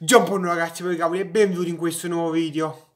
Giampone ragazzi per cavoli e benvenuti in questo nuovo video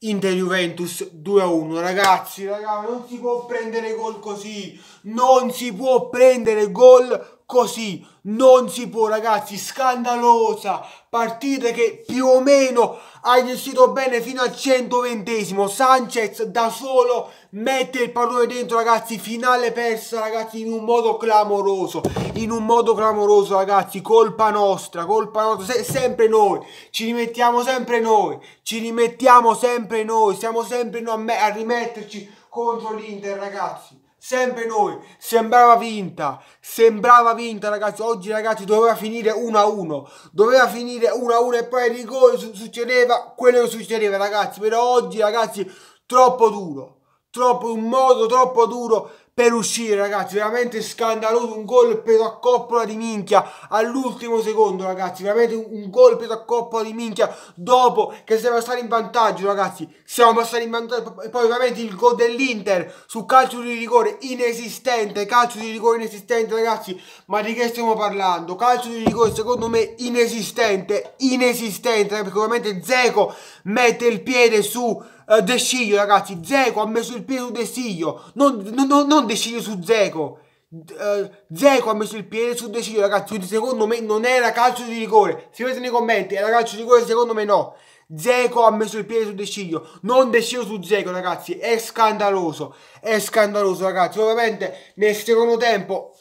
Inter Juventus 2-1 ragazzi raga non si può prendere gol così non si può prendere gol così non si può ragazzi scandalosa partita che più o meno ha gestito bene fino al 120 Sanchez da solo mette il pallone dentro ragazzi finale persa ragazzi in un modo clamoroso in un modo clamoroso ragazzi colpa nostra colpa nostra Se sempre noi ci rimettiamo sempre noi ci rimettiamo sempre noi siamo sempre noi a, a rimetterci contro l'Inter ragazzi sempre noi, sembrava vinta, sembrava vinta ragazzi, oggi ragazzi doveva finire 1-1, doveva finire 1-1 e poi il rigore succedeva quello che succedeva ragazzi, però oggi ragazzi troppo duro, troppo, un modo troppo duro per uscire ragazzi veramente scandaloso un gol preso a coppola di minchia all'ultimo secondo ragazzi veramente un gol preso a coppola di minchia dopo che siamo passati in vantaggio ragazzi siamo passati in vantaggio e poi ovviamente il gol dell'Inter su calcio di rigore inesistente calcio di rigore inesistente ragazzi ma di che stiamo parlando calcio di rigore secondo me inesistente inesistente perché ovviamente Zeco mette il piede su Uh, eh, De ragazzi, Zeco ha messo il piede su De non, non, non De su Zeco. Uh, Zeco ha messo il piede su De Sciglio, ragazzi, secondo me non era calcio di rigore. Scrivete nei commenti, era calcio di rigore, secondo me no. Zeco ha messo il piede su De non De su Zeco, ragazzi, è scandaloso, è scandaloso, ragazzi. Ovviamente nel secondo tempo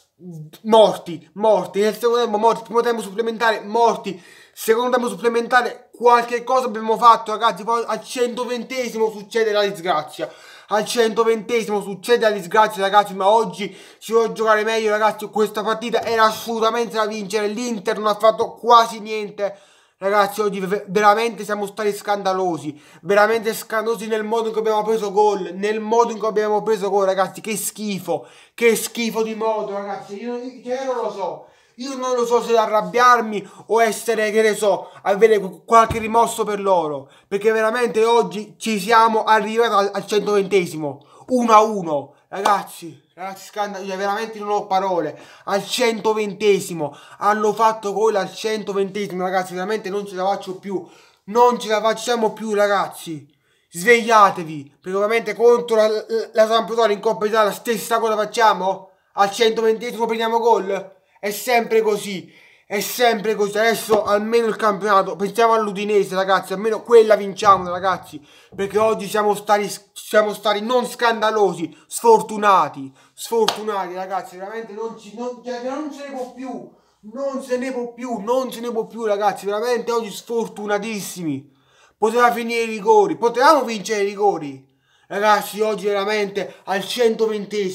morti, morti, nel secondo tempo morti, primo tempo supplementare morti, secondo tempo supplementare qualche cosa abbiamo fatto ragazzi, poi al 120 succede la disgrazia, al 120 succede la disgrazia ragazzi, ma oggi si può giocare meglio ragazzi, questa partita era assolutamente da vincere, l'Inter non ha fatto quasi niente Ragazzi, oggi veramente siamo stati scandalosi. Veramente scandalosi nel modo in cui abbiamo preso gol. Nel modo in cui abbiamo preso gol, ragazzi. Che schifo. Che schifo di modo, ragazzi. Io, cioè, io non lo so. Io non lo so se arrabbiarmi o essere, che ne so, avere qualche rimosso per loro. Perché veramente oggi ci siamo arrivati al, al 120 1 a 1 Ragazzi, ragazzi, scandalo, io veramente non ho parole. Al 120 hanno fatto gol al 120 ragazzi, veramente non ce la faccio più. Non ce la facciamo più, ragazzi. Svegliatevi, perché ovviamente contro la, la Sampdoria in Coppa Italia la stessa cosa facciamo. Al 120 prendiamo gol. È sempre così. È sempre così, adesso almeno il campionato, pensiamo all'Udinese ragazzi, almeno quella vinciamo ragazzi, perché oggi siamo stati, siamo stati non scandalosi, sfortunati, sfortunati ragazzi, veramente non, ci, non, cioè, non ce ne può più, non se ne può più, non se ne può più ragazzi, veramente oggi sfortunatissimi, poteva finire i rigori, potevamo vincere i rigori, ragazzi oggi veramente al 120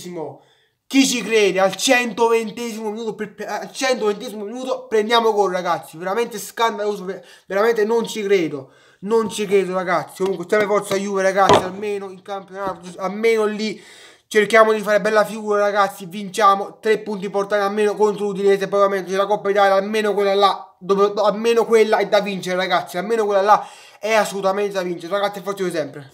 chi ci crede al 120 minuto, per, al 120 minuto prendiamo gol ragazzi, veramente scandaloso, veramente non ci credo, non ci credo ragazzi, comunque stiamo forza Juve ragazzi, almeno in campionato, almeno lì cerchiamo di fare bella figura ragazzi, vinciamo, tre punti importanti almeno contro l'Udinese, Probabilmente c'è la Coppa Italia, almeno quella là, dove, almeno quella è da vincere ragazzi, almeno quella là è assolutamente da vincere, ragazzi forza sempre.